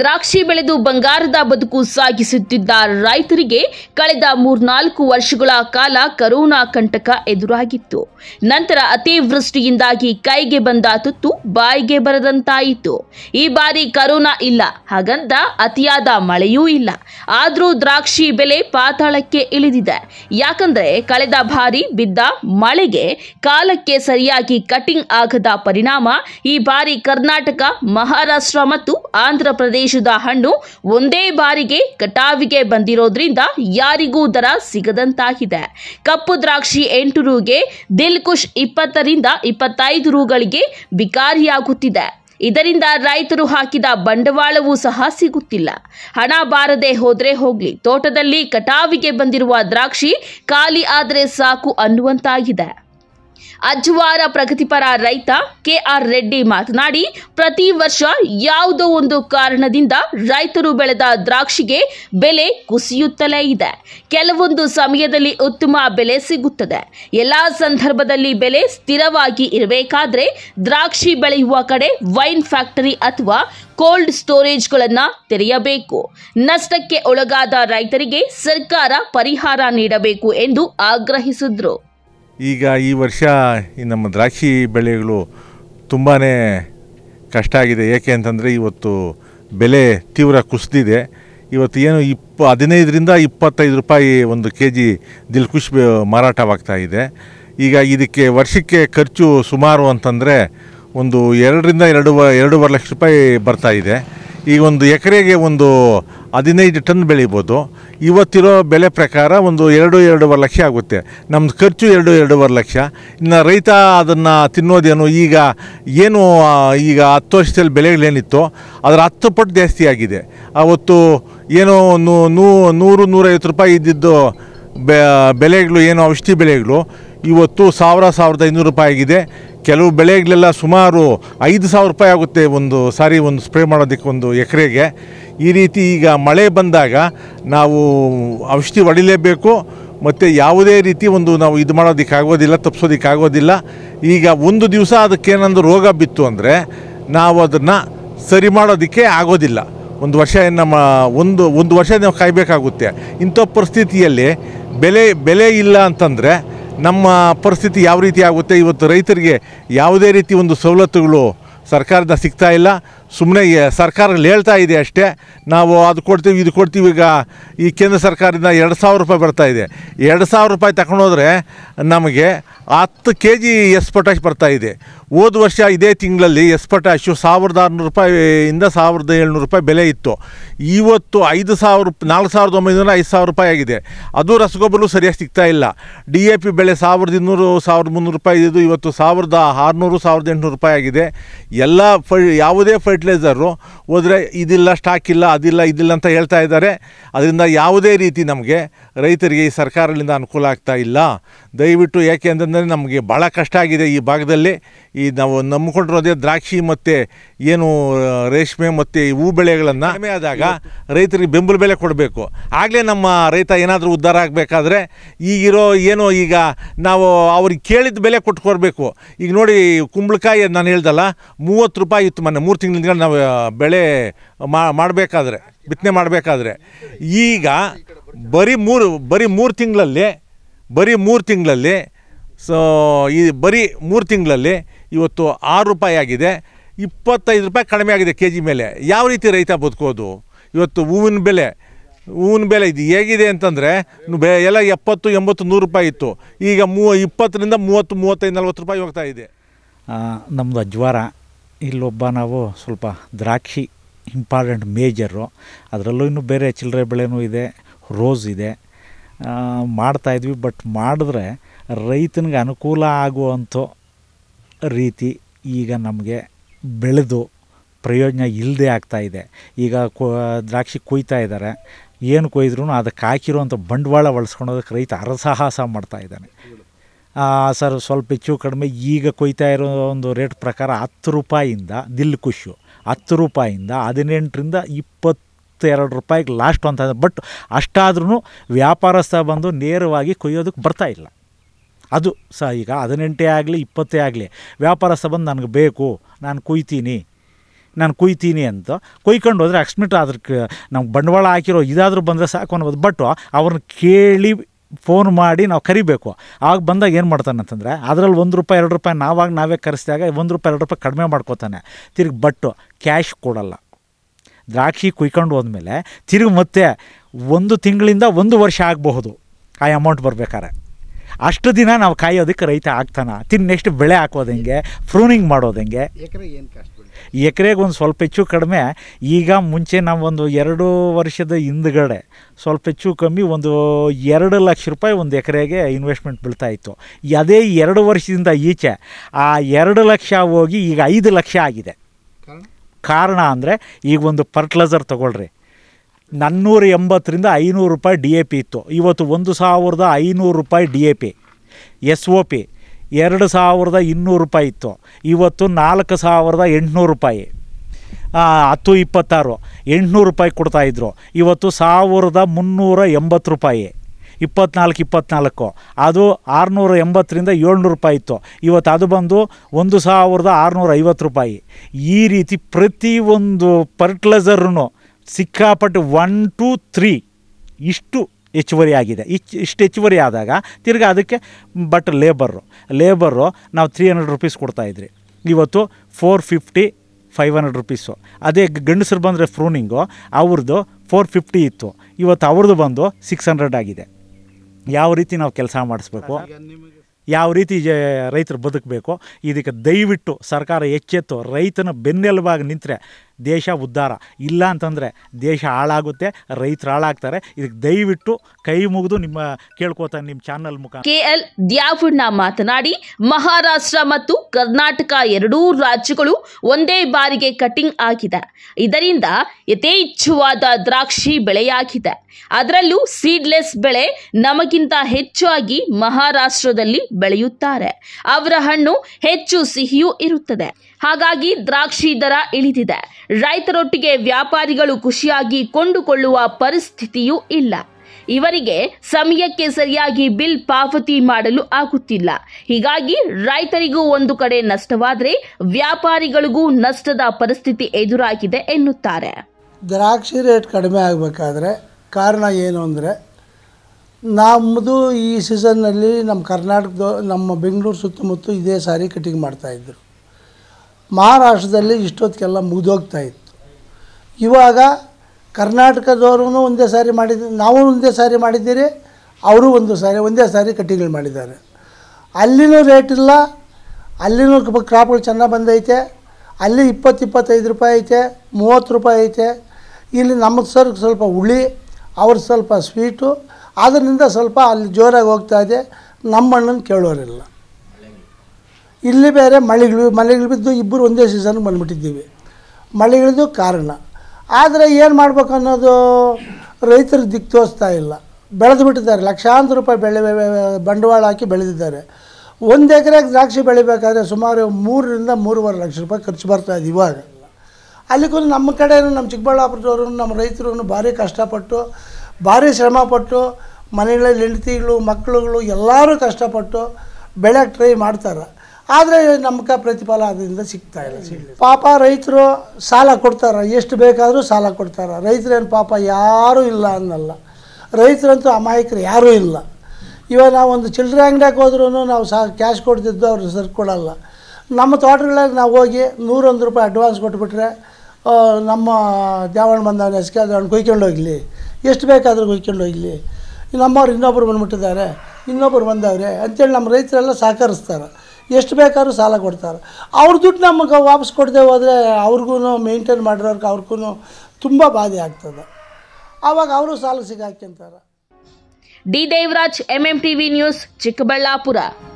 ದ್ರಾಕ್ಷಿ ಬೆಳೆದು ಬಂಗಾರದ ಬದುಕು ಸಾಗಿಸುತ್ತಿದ್ದ ರೈತರಿಗೆ ಕಳೆದ ಮೂರ್ನಾಲ್ಕು ವರ್ಷಗಳ ಕಾಲ ಕರೋನಾ ಕಂಟಕ ಎದುರಾಗಿತ್ತು ನಂತರ ಅತಿವೃಷ್ಟಿಯಿಂದಾಗಿ ಕೈಗೆ ಬಂದ ತುತ್ತು ಬಾಯಿಗೆ ಬರದಂತಾಯಿತು ಈ ಬಾರಿ ಕರೋನಾ ಇಲ್ಲ ಹಾಗಂತ ಅತಿಯಾದ ಮಳೆಯೂ ಇಲ್ಲ ಆದರೂ ದ್ರಾಕ್ಷಿ ಬೆಲೆ ಪಾತಾಳಕ್ಕೆ ಇಳಿದಿದೆ ಯಾಕಂದ್ರೆ ಕಳೆದ ಬಾರಿ ಬಿದ್ದ ಮಳೆಗೆ ಕಾಲಕ್ಕೆ ಸರಿಯಾಗಿ ಕಟಿಂಗ್ ಆಗದ ಪರಿಣಾಮ ಈ ಬಾರಿ ಕರ್ನಾಟಕ ಮಹಾರಾಷ್ಟ್ರ ಮತ್ತು ಆಂಧ್ರಪ್ರದೇಶ ದೇಶದ ಹಣ್ಣು ಒಂದೇ ಬಾರಿಗೆ ಕಟಾವಿಗೆ ಬಂದಿರೋದ್ರಿಂದ ಯಾರಿಗೂ ದರ ಸಿಗದಂತಾಗಿದೆ ಕಪ್ಪು ದ್ರಾಕ್ಷಿ ಎಂಟು ರೂಗೆ ದಿಲ್ಕುಶ್ ಇಪ್ಪತ್ತರಿಂದ ಇಪ್ಪತ್ತೈದು ರೂಗಳಿಗೆ ಬಿಕಾರಿಯಾಗುತ್ತಿದೆ ಇದರಿಂದ ರೈತರು ಹಾಕಿದ ಬಂಡವಾಳವೂ ಸಹ ಸಿಗುತ್ತಿಲ್ಲ ಹಣ ಬಾರದೆ ಹೋದ್ರೆ ಹೋಗ್ಲಿ ತೋಟದಲ್ಲಿ ಕಟಾವಿಗೆ ಬಂದಿರುವ ದ್ರಾಕ್ಷಿ ಖಾಲಿ ಆದರೆ ಸಾಕು ಅನ್ನುವಂತಾಗಿದೆ ಅಜ್ವಾರ ಪ್ರಗತಿಪರ ರೈತ ಕೆಆರ್ ರೆಡ್ಡಿ ಮಾತನಾಡಿ ಪ್ರತಿ ವರ್ಷ ಯಾವುದೋ ಒಂದು ಕಾರಣದಿಂದ ರೈತರು ಬೆಳೆದ ದ್ರಾಕ್ಷಿಗೆ ಬೆಲೆ ಕುಸಿಯುತ್ತಲೇ ಇದೆ ಕೆಲವೊಂದು ಸಮಯದಲ್ಲಿ ಉತ್ತಮ ಬೆಲೆ ಸಿಗುತ್ತದೆ ಎಲ್ಲಾ ಸಂದರ್ಭದಲ್ಲಿ ಬೆಲೆ ಸ್ಥಿರವಾಗಿ ಇರಬೇಕಾದ್ರೆ ದ್ರಾಕ್ಷಿ ಬೆಳೆಯುವ ಕಡೆ ವೈನ್ ಫ್ಯಾಕ್ಟರಿ ಅಥವಾ ಕೋಲ್ಡ್ ಸ್ಟೋರೇಜ್ಗಳನ್ನ ತೆರೆಯಬೇಕು ನಷ್ಟಕ್ಕೆ ಒಳಗಾದ ರೈತರಿಗೆ ಸರ್ಕಾರ ಪರಿಹಾರ ನೀಡಬೇಕು ಎಂದು ಆಗ್ರಹಿಸಿದ್ರು ಈಗ ಈ ವರ್ಷ ಈ ನಮ್ಮ ದ್ರಾಕ್ಷಿ ಬೆಳೆಗಳು ತುಂಬಾ ಕಷ್ಟ ಆಗಿದೆ ಏಕೆ ಅಂತಂದರೆ ಇವತ್ತು ಬೆಲೆ ತೀವ್ರ ಕುಸಿದಿದೆ ಇವತ್ತು ಏನು ಇಪ್ಪ ಹದಿನೈದರಿಂದ ಇಪ್ಪತ್ತೈದು ರೂಪಾಯಿ ಒಂದು ಕೆ ಜಿ ದಿಲ್ಕುಶ್ ಮಾರಾಟವಾಗ್ತಾ ಇದೆ ಈಗ ಇದಕ್ಕೆ ವರ್ಷಕ್ಕೆ ಖರ್ಚು ಸುಮಾರು ಅಂತಂದರೆ ಒಂದು ಎರಡರಿಂದ ಎರಡು ಎರಡೂವರೆ ಲಕ್ಷ ರೂಪಾಯಿ ಬರ್ತಾ ಇದೆ ಈ ಒಂದು ಎಕರೆಗೆ ಒಂದು ಹದಿನೈದು ಟನ್ ಬೆಳಿಬೋದು ಇವತ್ತಿರೋ ಬೆಲೆ ಪ್ರಕಾರ ಒಂದು ಎರಡು ಎರಡೂವರೆ ಲಕ್ಷ ಆಗುತ್ತೆ ನಮ್ಮದು ಖರ್ಚು ಎರಡು ಎರಡೂವರೆ ಲಕ್ಷ ಇನ್ನು ರೈತ ಅದನ್ನು ತಿನ್ನೋದೇನು ಈಗ ಏನು ಈಗ ಹತ್ತು ವರ್ಷದಲ್ಲಿ ಬೆಲೆಗಳೇನಿತ್ತು ಅದರ ಹತ್ತು ಪಟ್ಟು ಜಾಸ್ತಿ ಆಗಿದೆ ಅವತ್ತು ಏನೋ ನೂ ನೂರು ನೂರೈವತ್ತು ರೂಪಾಯಿ ಇದ್ದಿದ್ದು ಬೆಲೆಗಳು ಏನು ಔಷಧಿ ಬೆಲೆಗಳು ಇವತ್ತು ಸಾವಿರ ಸಾವಿರದ ಐನೂರು ರೂಪಾಯಿ ಆಗಿದೆ ಕೆಲವು ಬೆಳೆಗಳೆಲ್ಲ ಸುಮಾರು ಐದು ಸಾವಿರ ರೂಪಾಯಿ ಆಗುತ್ತೆ ಒಂದು ಸಾರಿ ಒಂದು ಸ್ಪ್ರೇ ಮಾಡೋದಕ್ಕೆ ಒಂದು ಎಕರೆಗೆ ಈ ರೀತಿ ಈಗ ಮಳೆ ಬಂದಾಗ ನಾವು ಔಷಧಿ ಹೊಡಿಲೇಬೇಕು ಮತ್ತು ಯಾವುದೇ ರೀತಿ ಒಂದು ನಾವು ಇದು ತಪ್ಸೋದಕ್ಕೆ ತಪ್ಪಿಸೋದಕ್ಕಾಗೋದಿಲ್ಲ ಈಗ ಒಂದು ದಿವಸ ಅದಕ್ಕೇನೊಂದು ರೋಗ ಬಿತ್ತು ಅಂದರೆ ನಾವು ಅದನ್ನು ಸರಿ ಮಾಡೋದಕ್ಕೆ ಆಗೋದಿಲ್ಲ ಒಂದು ವರ್ಷ ನಮ್ಮ ಒಂದು ಒಂದು ವರ್ಷ ನಾವು ಕಾಯಬೇಕಾಗುತ್ತೆ ಇಂಥ ಪರಿಸ್ಥಿತಿಯಲ್ಲಿ ಬೆಲೆ ಬೆಲೆ ಇಲ್ಲ ಅಂತಂದರೆ ನಮ್ಮ ಪರಿಸ್ಥಿತಿ ಯಾವ ರೀತಿ ಆಗುತ್ತೆ ಇವತ್ತು ರೈತರಿಗೆ ಯಾವುದೇ ರೀತಿ ಒಂದು ಸವಲತ್ತುಗಳು ಸರ್ಕಾರದ ಸಿಗ್ತಾ ಇಲ್ಲ ಸುಮ್ಮನೆ ಸರ್ಕಾರಗಳು ಹೇಳ್ತಾ ಇದೆ ಅಷ್ಟೇ ನಾವು ಅದು ಕೊಡ್ತೀವಿ ಇದು ಕೊಡ್ತೀವಿ ಈಗ ಈ ಕೇಂದ್ರ ಸರ್ಕಾರದಿಂದ ಎರಡು ಸಾವಿರ ರೂಪಾಯಿ ಬರ್ತಾಯಿದೆ ಎರಡು ಸಾವಿರ ರೂಪಾಯಿ ತಗೊಂಡೋದ್ರೆ ನಮಗೆ ಹತ್ತು ಕೆ ಜಿ ಎಸ್ ಪೊಟ್ಯಾಶ್ ಬರ್ತಾಯಿದೆ ಹೋದ ವರ್ಷ ಇದೇ ತಿಂಗಳಲ್ಲಿ ಎಸ್ ಪೊಟ್ಯಾಶು ಸಾವಿರದ ಆರುನೂರು ರೂಪಾಯಿಯಿಂದ ಸಾವಿರದ ಏಳ್ನೂರು ರೂಪಾಯಿ ಬೆಲೆ ಇತ್ತು ಇವತ್ತು ಐದು ಸಾವಿರ ನಾಲ್ಕು ಸಾವಿರದ ಒಂಬೈನೂರ ಐದು ಸಾವಿರ ರೂಪಾಯಿ ಆಗಿದೆ ಅದು ರಸಗೊಬ್ಬರೂ ಸರಿಯಾಗಿ ಸಿಗ್ತಾ ಇಲ್ಲ ಡಿ ಎ ಪಿ ಬೆಳೆ ಸಾವಿರದ ಇನ್ನೂರು ಸಾವಿರದ ಮುನ್ನೂರು ರೂಪಾಯಿ ಇದ್ದು ಇವತ್ತು ಸಾವಿರದ ಆರುನೂರು ಸಾವಿರದ ಎಂಟುನೂರು ರೂಪಾಯಿ ಆಗಿದೆ ಎಲ್ಲ ಫ ಯಾವುದೇ ಫರ್ಟಿ ಫರ್ಟಿಲೈಸರು ಹೋದರೆ ಇದಿಲ್ಲ ಸ್ಟಾಕ್ ಇಲ್ಲ ಅದಿಲ್ಲ ಇದಿಲ್ಲ ಅಂತ ಹೇಳ್ತಾ ಇದ್ದಾರೆ ಅದರಿಂದ ಯಾವುದೇ ರೀತಿ ನಮಗೆ ರೈತರಿಗೆ ಈ ಸರ್ಕಾರದಿಂದ ಅನುಕೂಲ ಆಗ್ತಾ ಇಲ್ಲ ದಯವಿಟ್ಟು ಯಾಕೆ ಅಂತಂದರೆ ನಮಗೆ ಭಾಳ ಕಷ್ಟ ಆಗಿದೆ ಈ ಭಾಗದಲ್ಲಿ ಈ ನಾವು ನಂಬಿಕೊಂಡಿರೋದೇ ದ್ರಾಕ್ಷಿ ಮತ್ತು ಏನು ರೇಷ್ಮೆ ಮತ್ತು ಈ ಹೂ ಬೆಳೆಗಳನ್ನು ಕಡಿಮೆ ಆದಾಗ ರೈತರಿಗೆ ಬೆಂಬಲ ಬೆಲೆ ಕೊಡಬೇಕು ಆಗಲೇ ನಮ್ಮ ರೈತ ಏನಾದರೂ ಉದ್ಧಾರ ಆಗಬೇಕಾದ್ರೆ ಈಗಿರೋ ಏನೋ ಈಗ ನಾವು ಅವ್ರಿಗೆ ಕೇಳಿದ ಬೆಲೆ ಕೊಟ್ಟು ಈಗ ನೋಡಿ ಕುಂಬಳಕಾಯಿ ನಾನು ಹೇಳ್ದಲ್ಲ ಮೂವತ್ತು ರೂಪಾಯಿ ಇತ್ತು ಮೊನ್ನೆ ಮೂರು ತಿಂಗಳಿಂದ ನಾವು ಬೆಳೆ ಮಾಡಬೇಕಾದ್ರೆ ಬಿತ್ತನೆ ಮಾಡಬೇಕಾದ್ರೆ ಈಗ ಬರೀ ಮೂರು ಬರೀ ಮೂರು ತಿಂಗಳಲ್ಲಿ ಬರೀ ಮೂರು ತಿಂಗಳಲ್ಲಿ ಸೊ ಈ ಬರೀ ಮೂರು ತಿಂಗಳಲ್ಲಿ ಇವತ್ತು ಆರು ರೂಪಾಯಿ ಆಗಿದೆ ಇಪ್ಪತ್ತೈದು ರೂಪಾಯಿ ಕಡಿಮೆ ಆಗಿದೆ ಕೆ ಜಿ ಮೇಲೆ ಯಾವ ರೀತಿ ರೈತ ಬದುಕೋದು ಇವತ್ತು ಹೂವಿನ ಬೆಲೆ ಹೂವಿನ ಬೆಲೆ ಇದು ಹೇಗಿದೆ ಅಂತಂದರೆ ಬೆ ಎಲ್ಲ ಎಪ್ಪತ್ತು ಎಂಬತ್ತು ನೂರು ರೂಪಾಯಿ ಇತ್ತು ಈಗ ಮೂವ ಇಪ್ಪತ್ತರಿಂದ ಮೂವತ್ತು ಮೂವತ್ತೈದು ನಲ್ವತ್ತು ರೂಪಾಯಿ ಹೋಗ್ತಾ ಇದೆ ನಮ್ಮದು ಅಜ್ವಾರ ಇಲ್ಲೊಬ್ಬ ನಾವು ಸ್ವಲ್ಪ ದ್ರಾಕ್ಷಿ ಇಂಪಾರ್ಟೆಂಟ್ ಮೇಜರು ಅದರಲ್ಲೂ ಇನ್ನೂ ಬೇರೆ ಚಿಲ್ಲರೆ ಬೆಳೆನೂ ಇದೆ ರೋಸ್ ಇದೆ ಮಾಡ್ತಾಯಿದ್ವಿ ಬಟ್ ಮಾಡಿದ್ರೆ ರೈತನಿಗೆ ಅನುಕೂಲ ಆಗುವಂಥ ರೀತಿ ಈಗ ನಮಗೆ ಬೆಳೆದು ಪ್ರಯೋಜನ ಇಲ್ಲದೆ ಆಗ್ತಾಯಿದೆ ಈಗ ಕೊ ದ್ರಾಕ್ಷಿ ಕೊಯ್ತಾ ಇದ್ದಾರೆ ಏನು ಕೊಯ್ದ್ರು ಅದಕ್ಕೆ ಹಾಕಿರುವಂಥ ಬಂಡವಾಳ ಬಳಸ್ಕೊಳೋದಕ್ಕೆ ರೈತ ಅರಸಾಹಸ ಮಾಡ್ತಾಯಿದ್ದಾನೆ ಸರ್ ಸ್ವಲ್ಪ ಹೆಚ್ಚು ಕಡಿಮೆ ಈಗ ಕೊಯ್ತಾ ಇರೋ ಒಂದು ರೇಟ್ ಪ್ರಕಾರ ಹತ್ತು ರೂಪಾಯಿಂದ ದಿಲ್ ಖುಷು ಹತ್ತು ರೂಪಾಯಿಂದ ಹದಿನೆಂಟರಿಂದ ಇಪ್ಪತ್ತು ಹತ್ತು ಎರಡು ರೂಪಾಯಿಗೆ ಲಾಸ್ಟ್ ಅಂತ ಬಟ್ ಅಷ್ಟಾದ್ರೂ ವ್ಯಾಪಾರಸ್ಥ ಬಂದು ನೇರವಾಗಿ ಕೊಯ್ಯೋದಕ್ಕೆ ಇಲ್ಲ ಅದು ಸಹ ಈಗ ಹದಿನೆಂಟೇ ಆಗಲಿ ಇಪ್ಪತ್ತೇ ಆಗಲಿ ವ್ಯಾಪಾರಸ್ಥ ಬಂದು ನನಗೆ ಬೇಕು ನಾನು ಕೊಯ್ತೀನಿ ನಾನು ಕೊಯ್ತೀನಿ ಅಂತ ಕೊಯ್ಕೊಂಡು ಹೋದರೆ ಅಕ್ಸ್ಮಿಟ್ ಅದಕ್ಕೆ ನಮ್ಗೆ ಬಂಡವಾಳ ಹಾಕಿರೋ ಇದಾದರೂ ಬಂದರೆ ಸಾಕು ಅನ್ನೋದು ಬಟ್ ಅವ್ರನ್ನ ಕೇಳಿ ಫೋನ್ ಮಾಡಿ ನಾವು ಕರಿಬೇಕು ಆಗ ಬಂದಾಗ ಏನು ಮಾಡ್ತಾನೆ ಅಂತಂದರೆ ಅದರಲ್ಲಿ ಒಂದು ರೂಪಾಯಿ ಎರಡು ರೂಪಾಯಿ ನಾವಾಗ ನಾವೇ ಕರೆಸಿದಾಗ ಒಂದು ರೂಪಾಯಿ ಎರಡು ರೂಪಾಯಿ ಕಡಿಮೆ ಮಾಡ್ಕೋತಾನೆ ತಿರುಗಿ ಬಟ್ಟು ಕ್ಯಾಶ್ ಕೊಡಲ್ಲ ದ್ರಾಕ್ಷಿ ಕುಯ್ಕೊಂಡು ಹೋದ್ಮೇಲೆ ತಿರುಗಿ ಮತ್ತೆ ಒಂದು ತಿಂಗಳಿಂದ ಒಂದು ವರ್ಷ ಆಗಬಹುದು ಆ ಅಮೌಂಟ್ ಬರಬೇಕಾರೆ ಅಷ್ಟು ದಿನ ನಾವು ಕಾಯೋದಕ್ಕೆ ರೈತ ಆಗ್ತಾನ ತಿನ್ ನೆಕ್ಸ್ಟ್ ಬೆಳೆ ಹಾಕೋದು ಹೆಂಗೆ ಫ್ರೂನಿಂಗ್ ಮಾಡೋದು ಹೆಂಗೆ ಎಕರೆಗೆ ಒಂದು ಸ್ವಲ್ಪ ಹೆಚ್ಚು ಕಡಿಮೆ ಈಗ ಮುಂಚೆ ನಾವು ಒಂದು ಎರಡು ವರ್ಷದ ಹಿಂದ್ಗಡೆ ಸ್ವಲ್ಪ ಹೆಚ್ಚು ಕಮ್ಮಿ ಒಂದು ಎರಡು ಲಕ್ಷ ರೂಪಾಯಿ ಒಂದು ಎಕರೆಗೆ ಇನ್ವೆಸ್ಟ್ಮೆಂಟ್ ಬೀಳ್ತಾ ಇತ್ತು ಅದೇ ಎರಡು ವರ್ಷದಿಂದ ಈಚೆ ಆ ಎರಡು ಲಕ್ಷ ಹೋಗಿ ಈಗ ಐದು ಲಕ್ಷ ಆಗಿದೆ ಕಾರಣ ಅಂದರೆ ಈಗ ಒಂದು ಫರ್ಟಿಲೈಸರ್ ತೊಗೊಳ್ರಿ ನಾನ್ನೂರ ಎಂಬತ್ತರಿಂದ ಐನೂರು ರೂಪಾಯಿ ಡಿ ಎ ಪಿ ಇತ್ತು ಇವತ್ತು ಒಂದು ಸಾವಿರದ ಐನೂರು ರೂಪಾಯಿ D A P S O P ಎರಡು ಸಾವಿರದ ಇನ್ನೂರು ರೂಪಾಯಿ ಇತ್ತು ಇವತ್ತು ನಾಲ್ಕು ಸಾವಿರದ ಎಂಟುನೂರು ರೂಪಾಯಿ ಹತ್ತು ಇಪ್ಪತ್ತಾರು ಎಂಟುನೂರು ರೂಪಾಯಿ ಕೊಡ್ತಾಯಿದ್ರು ಇವತ್ತು ಸಾವಿರದ ಮುನ್ನೂರ ಎಂಬತ್ತು ರೂಪಾಯಿ ಇಪ್ಪತ್ನಾಲ್ಕು ಇಪ್ಪತ್ನಾಲ್ಕು ಅದು ಆರುನೂರ ಎಂಬತ್ತರಿಂದ ಏಳ್ನೂರು ರೂಪಾಯಿ ಇತ್ತು ಇವತ್ತು ಅದು ಬಂದು ಒಂದು ಸಾವಿರದ ಆರುನೂರ ಐವತ್ತು ರೂಪಾಯಿ ಈ ರೀತಿ ಪ್ರತಿಯೊಂದು ಫರ್ಟಿಲೈಸರ್ನು ಸಿಕ್ಕಾಪಟ್ಟು ಒನ್ ಟು ತ್ರೀ ಇಷ್ಟು ಹೆಚ್ಚುವರಿ ಆಗಿದೆ ಇಚ್ ಇಷ್ಟು ಹೆಚ್ಚುವರಿ ಆದಾಗ ತಿರ್ಗಿ ಅದಕ್ಕೆ ಬಟ್ ಲೇಬರು ಲೇಬರು ನಾವು ತ್ರೀ ಹಂಡ್ರೆಡ್ ರುಪೀಸ್ ಕೊಡ್ತಾಯಿದ್ರಿ ಇವತ್ತು four fifty five hundred rupees ಅದೇ ಗಂಡಸರು ಬಂದರೆ ಫ್ರೂನಿಂಗು ಅವ್ರದ್ದು ಫೋರ್ ಫಿಫ್ಟಿ ಇತ್ತು ಇವತ್ತು ಅವ್ರದ್ದು ಬಂದು ಸಿಕ್ಸ್ ಹಂಡ್ರೆಡ್ ಆಗಿದೆ ಯಾವ ರೀತಿ ನಾವು ಕೆಲಸ ಮಾಡಿಸ್ಬೇಕು ಯಾವ ರೀತಿ ಜ ರೈತರು ಬದುಕಬೇಕು ಇದಕ್ಕೆ ದಯವಿಟ್ಟು ಸರ್ಕಾರ ಎಚ್ಚೆತ್ತು ರೈತನ ಬೆನ್ನೆಲುಬಾಗಿ ನಿಂತರೆ ದೇಶ ಉದ್ಧಾರ ಇಲ್ಲ ಅಂತಂದರೆ ದೇಶ ಹಾಳಾಗುತ್ತೆ ರೈತರು ಹಾಳಾಗ್ತಾರೆ ಇದಕ್ಕೆ ದಯವಿಟ್ಟು ಕೈ ಮುಗಿದು ನಿಮ್ಮ ಕೇಳ್ಕೋತಾರೆ ನಿಮ್ಮ ಚಾನಲ್ ಕೆ ಎಲ್ ದ್ಯಾಫುಣ್ಣ ಮಾತನಾಡಿ ಮಹಾರಾಷ್ಟ್ರ ಮತ್ತು ಕರ್ನಾಟಕ ಎರಡೂ ರಾಜ್ಯಗಳು ಒಂದೇ ಬಾರಿಗೆ ಕಟಿಂಗ್ ಆಗಿದೆ ಇದರಿಂದ ಯಥೇಚ್ಛವಾದ ದ್ರಾಕ್ಷಿ ಬೆಳೆಯಾಗಿದೆ ಅದರಲ್ಲೂ ಸೀಡ್ಲೆಸ್ ಬೆಳೆ ನಮಗಿಂತ ಹೆಚ್ಚಾಗಿ ಮಹಾರಾಷ್ಟ್ರದಲ್ಲಿ ಬೆಳೆಯುತ್ತಾರೆ ಅವರ ಹಣ್ಣು ಹೆಚ್ಚು ಸಿಹಿಯೂ ಇರುತ್ತದೆ ಹಾಗಾಗಿ ದ್ರಾಕ್ಷಿ ದರ ಇಳಿದಿದೆ ರೈತರೊಟ್ಟಿಗೆ ವ್ಯಾಪಾರಿಗಳು ಖುಷಿಯಾಗಿ ಕೊಂಡುಕೊಳ್ಳುವ ಪರಿಸ್ಥಿತಿಯೂ ಇಲ್ಲ ಇವರಿಗೆ ಸಮಯಕ್ಕೆ ಸರಿಯಾಗಿ ಬಿಲ್ ಪಾವತಿ ಮಾಡಲು ಆಗುತ್ತಿಲ್ಲ ಹೀಗಾಗಿ ರೈತರಿಗೂ ಒಂದು ಕಡೆ ನಷ್ಟವಾದರೆ ವ್ಯಾಪಾರಿಗಳಿಗೂ ನಷ್ಟದ ಪರಿಸ್ಥಿತಿ ಎದುರಾಗಿದೆ ಎನ್ನುತ್ತಾರೆ ದ್ರಾಕ್ಷಿ ರೇಟ್ ಕಡಿಮೆ ಆಗಬೇಕಾದ್ರೆ ಕಾರಣ ಏನು ಅಂದರೆ ನಮ್ಮದು ಈ ಸೀಸನ್ನಲ್ಲಿ ನಮ್ಮ ಕರ್ನಾಟಕದ ನಮ್ಮ ಬೆಂಗಳೂರು ಸುತ್ತಮುತ್ತ ಇದೇ ಸಾರಿ ಕಟಿಂಗ್ ಮಾಡ್ತಾಯಿದ್ರು ಮಹಾರಾಷ್ಟ್ರದಲ್ಲಿ ಇಷ್ಟೊತ್ತಿಗೆಲ್ಲ ಮುಗಿದೋಗ್ತಾ ಇತ್ತು ಇವಾಗ ಕರ್ನಾಟಕದವ್ರೂ ಒಂದೇ ಸಾರಿ ಮಾಡಿದ ನಾವು ಒಂದೇ ಸಾರಿ ಮಾಡಿದ್ದೀರಿ ಅವರು ಒಂದು ಸಾರಿ ಒಂದೇ ಸಾರಿ ಕಟ್ಟಿಗಳು ಮಾಡಿದ್ದಾರೆ ಅಲ್ಲಿನೂ ರೇಟ್ ಇಲ್ಲ ಅಲ್ಲಿನೂ ಕ್ರಾಪ್ಗಳು ಚೆನ್ನಾಗಿ ಬಂದೈತೆ ಅಲ್ಲಿ ಇಪ್ಪತ್ತು ಇಪ್ಪತ್ತೈದು ರೂಪಾಯಿ ಐತೆ ಮೂವತ್ತು ರೂಪಾಯಿ ಐತೆ ಇಲ್ಲಿ ನಮ್ಮ ಸರ್ಗೆ ಸ್ವಲ್ಪ ಹುಳಿ ಅವ್ರ ಸ್ವಲ್ಪ ಸ್ವೀಟು ಅದರಿಂದ ಸ್ವಲ್ಪ ಅಲ್ಲಿ ಜೋರಾಗಿ ಹೋಗ್ತಾ ಇದೆ ನಮ್ಮ ಹಣ್ಣನ್ನು ಕೇಳೋರಿಲ್ಲ ಇಲ್ಲಿ ಬೇರೆ ಮಳೆಗಳು ಮಳೆಗಳು ಬಿದ್ದು ಇಬ್ಬರು ಒಂದೇ ಸೀಸನ್ಗೆ ಬಂದುಬಿಟ್ಟಿದ್ದೀವಿ ಮಳೆಗಳದ್ದು ಕಾರಣ ಆದರೆ ಏನು ಮಾಡ್ಬೇಕು ಅನ್ನೋದು ರೈತರು ದಿಕ್ಕು ತೋರಿಸ್ತಾ ಇಲ್ಲ ಬೆಳೆದು ಬಿಟ್ಟಿದ್ದಾರೆ ಲಕ್ಷಾಂತರ ರೂಪಾಯಿ ಬೆಳೆ ಬಂಡವಾಳ ಹಾಕಿ ಬೆಳೆದಿದ್ದಾರೆ ಒಂದು ಎಕರೆಗೆ ದ್ರಾಕ್ಷಿ ಬೆಳಿಬೇಕಾದ್ರೆ ಸುಮಾರು ಮೂರರಿಂದ ಮೂರುವರೆ ಲಕ್ಷ ರೂಪಾಯಿ ಖರ್ಚು ಇದೆ ಇವಾಗ ಅಲ್ಲಿಗೂ ನಮ್ಮ ಕಡೆಯೂ ನಮ್ಮ ಚಿಕ್ಕಬಳ್ಳಾಪುರದವರು ನಮ್ಮ ರೈತರು ಭಾರಿ ಕಷ್ಟಪಟ್ಟು ಭಾರಿ ಶ್ರಮಪಟ್ಟು ಮನೆಗಳಲ್ಲಿ ಹೆಂಡತಿಗಳು ಮಕ್ಕಳುಗಳು ಎಲ್ಲರೂ ಕಷ್ಟಪಟ್ಟು ಬೆಳೆಗೆ ಟ್ರೈ ಮಾಡ್ತಾರೆ ಆದರೆ ನಮ್ಗೆ ಪ್ರತಿಫಲ ಅದರಿಂದ ಸಿಗ್ತಾ ಇಲ್ಲ ಪಾಪ ರೈತರು ಸಾಲ ಕೊಡ್ತಾರೆ ಎಷ್ಟು ಬೇಕಾದರೂ ಸಾಲ ಕೊಡ್ತಾರೆ ರೈತರೇನು ಪಾಪ ಯಾರೂ ಇಲ್ಲ ಅನ್ನಲ್ಲ ರೈತರಂತೂ ಅಮಾಯಕರು ಯಾರೂ ಇಲ್ಲ ಇವಾಗ ನಾವು ಒಂದು ಚಿಲ್ಡ್ರೆ ಅಂಗಡಿಯಾಗೆ ಹೋದ್ರೂ ನಾವು ಸಾ ಕ್ಯಾಶ್ ಕೊಡ್ತಿದ್ದು ಅವ್ರು ಸರ್ಕೊಳ್ಳಲ್ಲ ನಮ್ಮ ತೋಟಗಳಲ್ಲಿ ನಾವು ಹೋಗಿ ನೂರೊಂದು ರೂಪಾಯಿ ಅಡ್ವಾನ್ಸ್ ಕೊಟ್ಬಿಟ್ರೆ ನಮ್ಮ ದೇವಣ್ಣ ಬಂದವನ ಹೆಸ್ಕೆ ಅವ್ನು ಕುಯ್ಕೊಂಡು ಹೋಗಲಿ ಎಷ್ಟು ಬೇಕಾದರೂ ಕುಯ್ಕೊಂಡು ಹೋಗಲಿ ನಮ್ಮವ್ರು ಇನ್ನೊಬ್ಬರು ಬಂದುಬಿಟ್ಟಿದ್ದಾರೆ ಇನ್ನೊಬ್ಬರು ಬಂದವ್ರೆ ಅಂತೇಳಿ ನಮ್ಮ ರೈತರೆಲ್ಲ ಸಹಕರಿಸ್ತಾರೆ ಎಷ್ಟು ಬೇಕಾದ್ರೂ ಸಾಲ ಕೊಡ್ತಾರೆ ಅವ್ರ ದುಡ್ಡು ನಮಗೆ ವಾಪಸ್ ಕೊಡದೆ ಹೋದರೆ ಅವ್ರಿಗೂ ಮೇಂಟೈನ್ ಮಾಡಿರೋರ್ಗೆ ಅವ್ರಿಗೂ ತುಂಬ ಬಾಧೆ ಆಗ್ತದೆ ಆವಾಗ ಅವರು ಸಾಲ ಸಿಗಾಕ್ಯಂತಾರೆ D Devaraj T TV news Chikkaballapur